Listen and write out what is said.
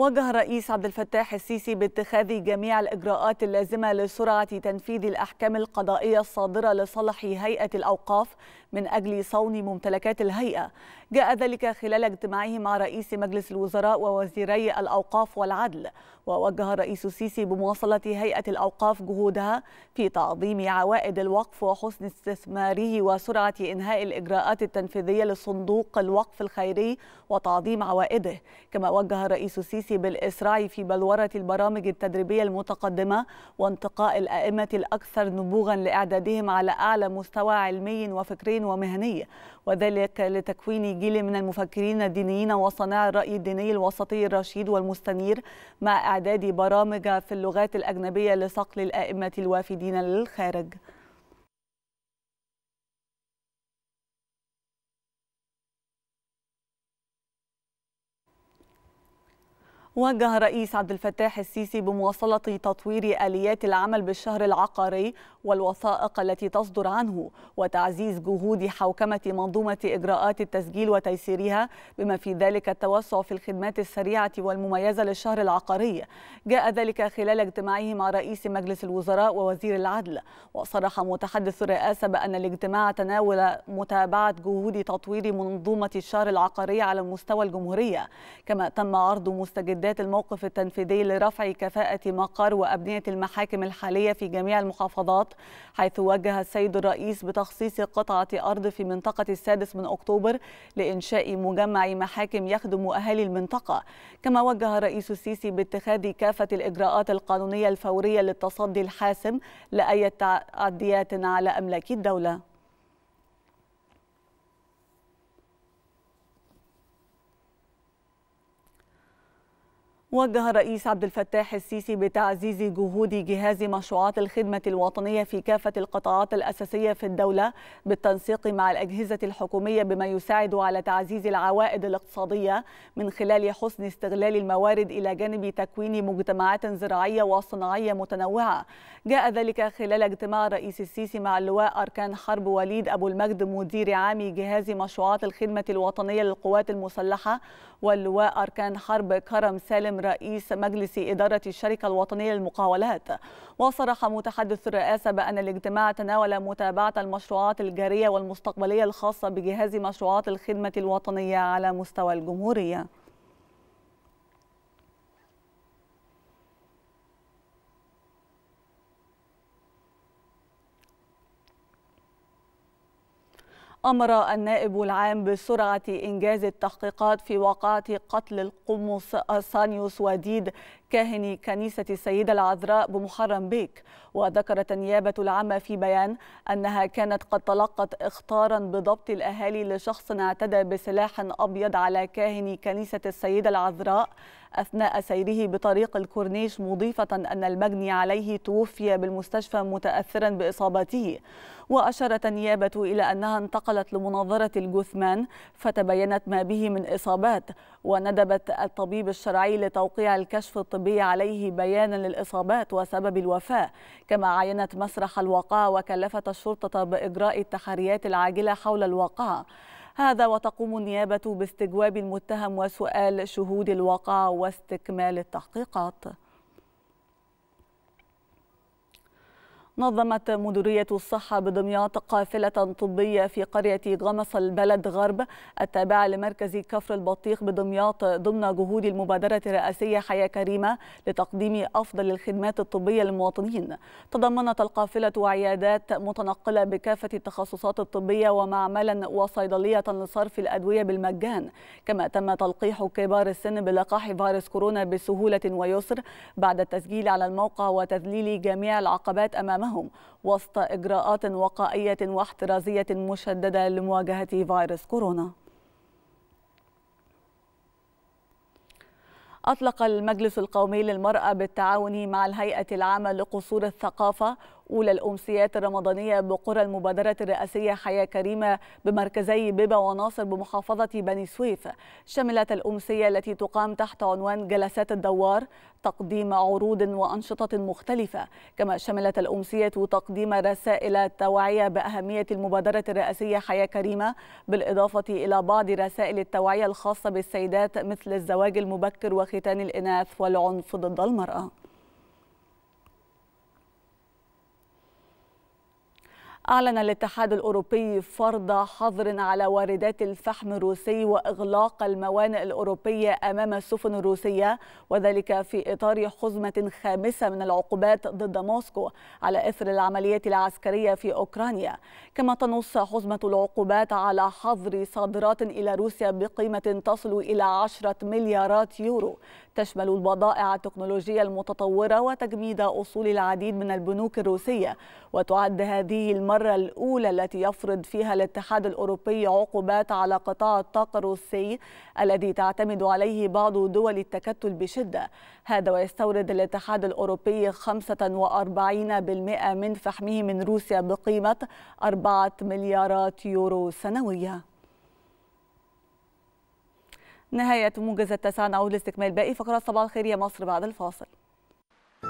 وجه الرئيس عبد الفتاح السيسي باتخاذ جميع الإجراءات اللازمة لسرعة تنفيذ الأحكام القضائية الصادرة لصالح هيئة الأوقاف من أجل صون ممتلكات الهيئة جاء ذلك خلال اجتماعه مع رئيس مجلس الوزراء ووزيري الأوقاف والعدل ووجه الرئيس السيسي بمواصلة هيئة الأوقاف جهودها في تعظيم عوائد الوقف وحسن استثماره وسرعة إنهاء الإجراءات التنفيذية لصندوق الوقف الخيري وتعظيم عوائده كما وجه الرئيس السيسي بالإسراع في بلورة البرامج التدريبية المتقدمة وانتقاء الأئمة الأكثر نبوغا لإعدادهم على أعلى مستوى علمي وفكري ومهني وذلك لتكوين جيل من المفكرين الدينيين وصناع الرأي الديني الوسطي الرشيد والمستنير مع إعداد برامج في اللغات الأجنبية لصقل الآئمة الوافدين للخارج وجه الرئيس عبد الفتاح السيسي بمواصلة تطوير آليات العمل بالشهر العقاري والوثائق التي تصدر عنه وتعزيز جهود حوكمة منظومة إجراءات التسجيل وتيسيرها بما في ذلك التوسع في الخدمات السريعة والمميزة للشهر العقاري جاء ذلك خلال اجتماعه مع رئيس مجلس الوزراء ووزير العدل وصرح متحدث الرئاسة بأن الاجتماع تناول متابعة جهود تطوير منظومة الشهر العقاري على مستوى الجمهورية كما تم عرض مستجدات استعداد الموقف التنفيذي لرفع كفاءة مقر وأبنية المحاكم الحالية في جميع المحافظات حيث وجه السيد الرئيس بتخصيص قطعة أرض في منطقة السادس من أكتوبر لإنشاء مجمع محاكم يخدم أهالي المنطقة كما وجه الرئيس السيسي باتخاذ كافة الإجراءات القانونية الفورية للتصدي الحاسم لأي تعديات على أملاك الدولة وجه الرئيس عبد الفتاح السيسي بتعزيز جهود جهاز مشروعات الخدمة الوطنية في كافة القطاعات الأساسية في الدولة بالتنسيق مع الأجهزة الحكومية بما يساعد على تعزيز العوائد الاقتصادية من خلال حسن استغلال الموارد إلى جانب تكوين مجتمعات زراعية وصناعية متنوعة جاء ذلك خلال اجتماع الرئيس السيسي مع اللواء أركان حرب وليد أبو المجد مدير عام جهاز مشروعات الخدمة الوطنية للقوات المسلحة واللواء أركان حرب كرم سالم رئيس مجلس إدارة الشركة الوطنية للمقاولات وصرح متحدث الرئاسة بأن الاجتماع تناول متابعة المشروعات الجارية والمستقبلية الخاصة بجهاز مشروعات الخدمة الوطنية على مستوى الجمهورية أمر النائب العام بسرعة إنجاز التحقيقات في واقعة قتل القمص سانيوس وديد كاهن كنيسة السيدة العذراء بمحرم بيك وذكرت النيابة العامة في بيان أنها كانت قد تلقت إخطارا بضبط الأهالي لشخص اعتدى بسلاح أبيض على كاهن كنيسة السيدة العذراء أثناء سيره بطريق الكورنيش مضيفة أن المجني عليه توفي بالمستشفى متأثرا بإصابته وأشارت النيابة إلى أنها انتقلت لمناظرة الجثمان فتبينت ما به من إصابات وندبت الطبيب الشرعي لتوقيع الكشف الطبي الطبية عليه بيانا للإصابات وسبب الوفاة كما عينت مسرح الواقعة وكلفت الشرطة بإجراء التحريات العاجلة حول الواقعة هذا وتقوم النيابة باستجواب المتهم وسؤال شهود الواقعة واستكمال التحقيقات نظمت مديرية الصحة بدمياط قافلة طبية في قرية غمص البلد غرب التابعة لمركز كفر البطيخ بدمياط ضمن جهود المبادرة الرئاسية حياة كريمة لتقديم أفضل الخدمات الطبية للمواطنين تضمنت القافلة عيادات متنقلة بكافة التخصصات الطبية ومعملا وصيدلية لصرف الأدوية بالمجان كما تم تلقيح كبار السن بلقاح فيروس كورونا بسهولة ويسر بعد التسجيل على الموقع وتذليل جميع العقبات أمامها أمامهم وسط إجراءات وقائية واحترازية مشددة لمواجهة فيروس كورونا أطلق المجلس القومي للمرأة بالتعاون مع الهيئة العامة لقصور الثقافة أولى الأمسيات الرمضانية بقرى المبادرة الرئاسية حياة كريمة بمركزي بيبا وناصر بمحافظة بني سويف شملت الأمسية التي تقام تحت عنوان جلسات الدوار تقديم عروض وأنشطة مختلفة كما شملت الأمسية تقديم رسائل توعية بأهمية المبادرة الرئاسية حياة كريمة بالإضافة إلى بعض رسائل التوعية الخاصة بالسيدات مثل الزواج المبكر وختان الإناث والعنف ضد المرأة أعلن الاتحاد الأوروبي فرض حظر على واردات الفحم الروسي وإغلاق الموانئ الأوروبية أمام السفن الروسية وذلك في إطار حزمة خامسة من العقوبات ضد موسكو على إثر العمليات العسكرية في أوكرانيا كما تنص حزمة العقوبات على حظر صادرات إلى روسيا بقيمة تصل إلى 10 مليارات يورو تشمل البضائع التكنولوجية المتطورة وتجميد أصول العديد من البنوك الروسية وتعد هذه المرة المرة الأولى التي يفرض فيها الاتحاد الأوروبي عقوبات على قطاع الطاقة الروسي الذي تعتمد عليه بعض دول التكتل بشدة هذا ويستورد الاتحاد الأوروبي 45% من فحمه من روسيا بقيمة 4 مليارات يورو سنويا نهاية موجز التسعه نعود لاستكمال باقي فقرات صباح الخير يا مصر بعد الفاصل